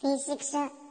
你是吃？